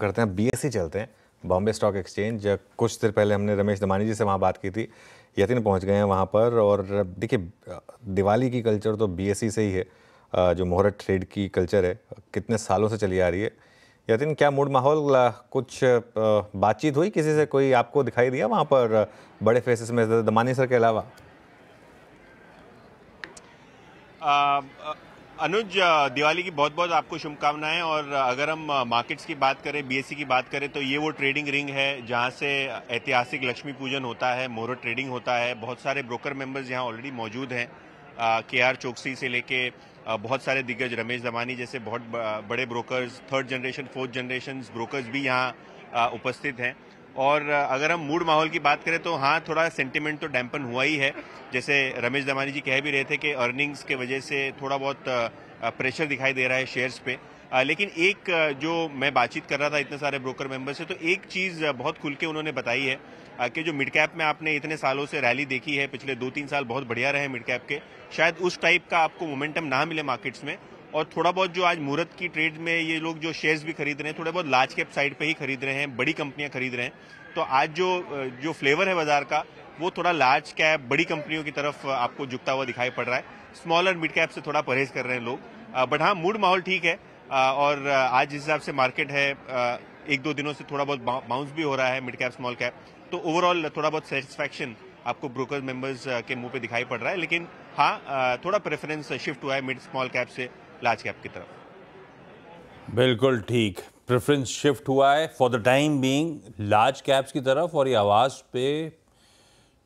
करते हैं BSc e चलते हैं बॉम्बे स्टॉक एक्सचेंज कुछ देर पहले हमने रमेश दमानी जी से वहाँ बात की थी यतिन पहुँच गए हैं वहाँ पर और देखिए दिवाली की कल्चर तो बीएससी e से ही है जो मोहरत ट्रेड की कल्चर है कितने सालों से चली आ रही है यतिन क्या मूड माहौल कुछ बातचीत हुई किसी से कोई आपको दिखाई दिया वहाँ पर बड़े फेसेस में दमानी सर के अलावा अनुज दिवाली की बहुत बहुत आपको शुभकामनाएं और अगर हम मार्केट्स की बात करें बीएससी की बात करें तो ये वो ट्रेडिंग रिंग है जहां से ऐतिहासिक लक्ष्मी पूजन होता है मोरो ट्रेडिंग होता है बहुत सारे ब्रोकर मेंबर्स यहां ऑलरेडी मौजूद हैं के आर चौकसी से लेके बहुत सारे दिग्गज रमेश दमानी जैसे बहुत बड़े brokers third generation fourth generation brokers भी यहाँ उपस्थित हैं और अगर हम मूड माहौल की बात करें तो हाँ थोड़ा सेंटिमेंट तो डैम्पन हुआ ही है जैसे रमेश दमानी जी कह भी रहे थे कि अर्निंग्स के वजह से थोड़ा बहुत प्रेशर दिखाई दे रहा है शेयर्स पे लेकिन एक जो मैं बातचीत कर रहा था इतने सारे ब्रोकर मेंबर से तो एक चीज़ बहुत खुल के उन्होंने बताई है कि जो मिड कैप में आपने इतने सालों से रैली देखी है पिछले दो तीन साल बहुत बढ़िया रहे मिड कैप के शायद उस टाइप का आपको मोमेंटम ना मिले मार्केट्स में और थोड़ा बहुत जो आज मुहूर्त की ट्रेड में ये लोग जो शेयर्स भी खरीद रहे हैं थोड़े बहुत लार्ज कैप साइड पे ही खरीद रहे हैं बड़ी कंपनियां खरीद रहे हैं तो आज जो जो फ्लेवर है बाजार का वो थोड़ा लार्ज कैप बड़ी कंपनियों की तरफ आपको झुकता हुआ दिखाई पड़ रहा है स्मॉल और मिड कैप से थोड़ा परहेज कर रहे हैं लोग बट हाँ मूड माहौल ठीक है और आज जिस हिसाब से मार्केट है एक दो दिनों से थोड़ा बहुत बाउंस भी हो रहा है मिड कैप स्मॉल कैप तो ओवरऑल थोड़ा बहुत सेटिस्फैक्शन आपको ब्रोकर मेंबर्स के मुंह पे दिखाई पड़ रहा है लेकिन हाँ थोड़ा प्रेफरेंस शिफ्ट हुआ है मिड स्मॉल कैप से लार्ज कैप की तरफ बिल्कुल ठीक प्रेफरेंस शिफ्ट हुआ है for the time being large caps की तरफ और ये आवाज़ पे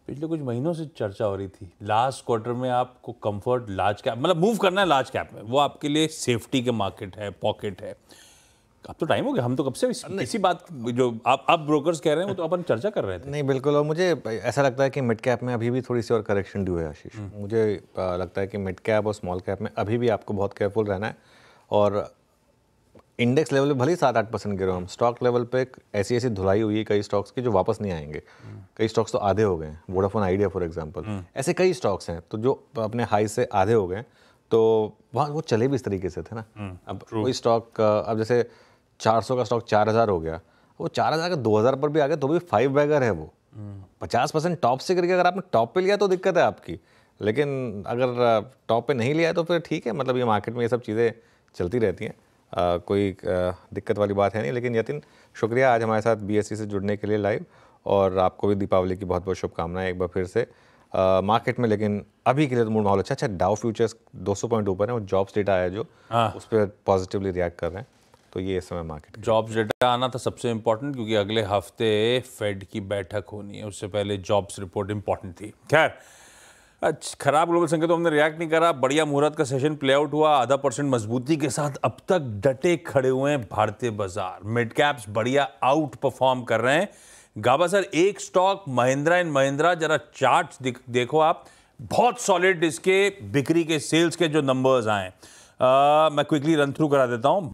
पिछले कुछ महीनों से चर्चा हो रही थी लास्ट क्वार्टर में आपको कंफर्ट लार्ज कैप मतलब मूव करना है लार्ज कैप में वो आपके लिए सेफ्टी के मार्केट है पॉकेट है अब तो टाइम हो गया हम तो कब से इसी बात जो आप आप ब्रोकर्स कह रहे हैं वो तो अपन चर्चा कर रहे थे नहीं बिल्कुल और मुझे ऐसा लगता है कि मिड कैप में अभी भी थोड़ी सी और करेक्शन ड्यू है आशीष हम्म। मुझे लगता है कि मिड कैप और स्मॉल कैप में अभी भी आपको बहुत केयरफुल रहना है और इंडेक्स लेवल पे भले ही सात आठ परसेंट गिरे हम स्टॉक लेवल पे ऐसी ऐसी धुलाई हुई है कई स्टॉक्स की जो वापस नहीं आएंगे हम्म। कई स्टॉक्स तो आधे हो गए वोडाफोन आइडिया फॉर एग्जाम्पल ऐसे कई स्टॉक्स हैं तो जो अपने हाई से आधे हो गए तो वहाँ वो चले भी इस तरीके से थे ना हम्म, अब कोई स्टॉक अब जैसे 400 का स्टॉक 4000 हो गया वो 4000 का 2000 पर भी आ गया तो भी फाइव बैगर है वो पचास परसेंट टॉप से करके अगर आपने टॉप पे लिया तो दिक्कत है आपकी लेकिन अगर टॉप पे नहीं लिया तो फिर ठीक है मतलब ये मार्केट में ये सब चीज़ें चलती रहती हैं कोई दिक्कत वाली बात है नहीं लेकिन यतिन शुक्रिया आज हमारे साथ बी से जुड़ने के लिए लाइव और आपको भी दीपावली की बहुत बहुत शुभकामनाएं एक बार फिर से uh, मार्केट में लेकिन अभी के लिए तो मूड माहौल अच्छा अच्छा डाउ फ्यूचर्स 200 पॉइंट ऊपर है और जॉब्स डेटा है जो हाँ। उस पर पॉजिटिवली रिएक्ट कर रहे हैं तो ये समय मार्केट जॉब्स डेटा आना था तो सबसे इम्पोर्टेंट क्योंकि अगले हफ्ते फेड की बैठक होनी है उससे पहले जॉब्स रिपोर्ट इम्पोर्टेंट थी खैर अच्छा खराब ग्लोबल तो हमने रिएक्ट नहीं करा बढ़िया मुहूर्त का सेशन प्ले आउट हुआ आधा परसेंट मजबूती के साथ अब तक डटे खड़े हुए हैं भारतीय बाजार मिड कैप्स बढ़िया आउट परफॉर्म कर रहे हैं गाबा सर एक स्टॉक महिंद्रा एंड महिंद्रा जरा चार्ट देखो आप बहुत सॉलिड इसके बिक्री के सेल्स के जो नंबर्स आए मैं क्विकली रन थ्रू करा देता हूँ